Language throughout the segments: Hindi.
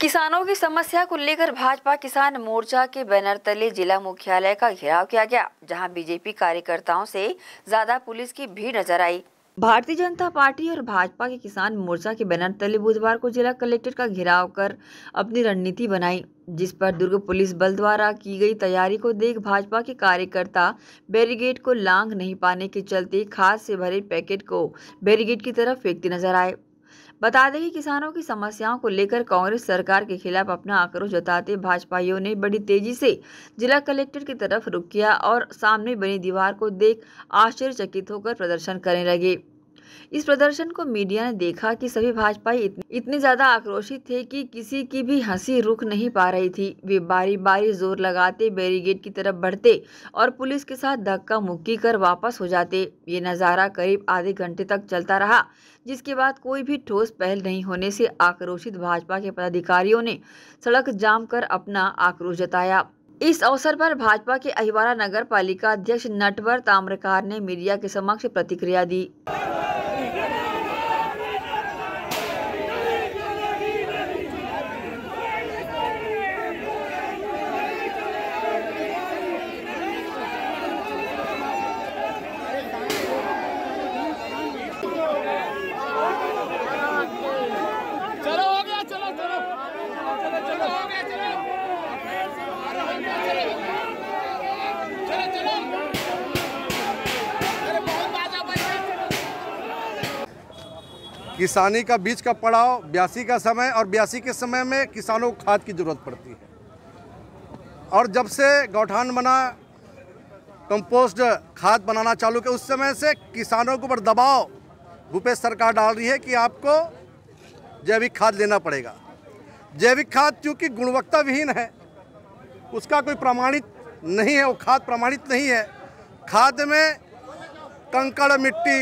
किसानों की समस्या को लेकर भाजपा किसान मोर्चा के बैनर तले जिला मुख्यालय का घेराव किया गया जहां बीजेपी कार्यकर्ताओं से ज्यादा पुलिस की भीड़ नजर आई भारतीय जनता पार्टी और भाजपा के किसान मोर्चा के बैनर तले बुधवार को जिला कलेक्टर का घेराव कर अपनी रणनीति बनाई जिस पर दुर्ग पुलिस बल द्वारा की गई तैयारी को देख भाजपा के कार्यकर्ता बैरिगेड को लांग नहीं पाने के चलते खाद से भरे पैकेट को बैरिगेड की तरफ फेंकते नजर आए बता दें कि किसानों की समस्याओं को लेकर कांग्रेस सरकार के खिलाफ अपना आक्रोश जताते भाजपाइयों ने बड़ी तेजी से जिला कलेक्टर की तरफ रुख किया और सामने बनी दीवार को देख आश्चर्यचकित होकर प्रदर्शन करने लगे इस प्रदर्शन को मीडिया ने देखा कि सभी भाजपाई इतने, इतने ज़्यादा आक्रोशित थे कि किसी की भी हंसी रुक नहीं पा रही थी वे बारी बारी जोर लगाते बैरिगेड की तरफ बढ़ते और पुलिस के साथ धक्का मुक्की कर वापस हो जाते ये नज़ारा करीब आधे घंटे तक चलता रहा जिसके बाद कोई भी ठोस पहल नहीं होने से आक्रोशित भाजपा के पदाधिकारियों ने सड़क जाम कर अपना आक्रोश जताया इस अवसर पर भाजपा के अहिवारा नगर पालिका अध्यक्ष नटवर ताम्रकार ने मीडिया के समक्ष प्रतिक्रिया दी किसानी का बीज का पड़ाव ब्यासी का समय और ब्यासी के समय में किसानों को खाद की ज़रूरत पड़ती है और जब से गौठान बना कंपोस्ट खाद बनाना चालू किया उस समय से किसानों के ऊपर दबाव भूपेश सरकार डाल रही है कि आपको जैविक खाद लेना पड़ेगा जैविक खाद चूँकि गुणवत्ता विहीन है उसका कोई प्रमाणित नहीं है वो खाद प्रमाणित नहीं है खाद में कंकड़ मिट्टी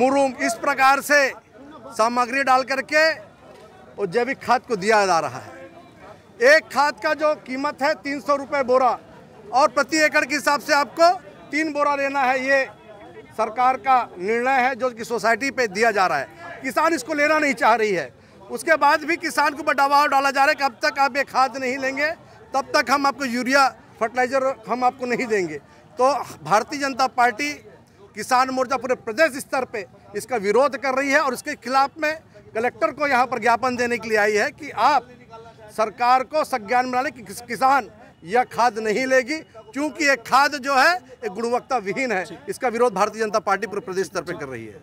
मुरूम इस प्रकार से सामग्री डाल करके और जैविक खाद को दिया जा रहा है एक खाद का जो कीमत है तीन सौ रुपये बोरा और प्रति एकड़ के हिसाब से आपको तीन बोरा लेना है ये सरकार का निर्णय है जो कि सोसाइटी पे दिया जा रहा है किसान इसको लेना नहीं चाह रही है उसके बाद भी किसान को दबाव डाला जा रहा है कि अब तक आप ये खाद नहीं लेंगे तब तक हम आपको यूरिया फर्टिलाइज़र हम आपको नहीं देंगे तो भारतीय जनता पार्टी किसान मोर्चा पूरे प्रदेश स्तर पे इसका विरोध कर रही है और इसके खिलाफ में कलेक्टर को यहाँ पर ज्ञापन देने के लिए आई है कि आप सरकार को संज्ञान में लाने कि किसान यह खाद नहीं लेगी क्योंकि ये खाद जो है एक गुणवत्ता विहीन है इसका विरोध भारतीय जनता पार्टी पूरे प्रदेश स्तर पर कर रही है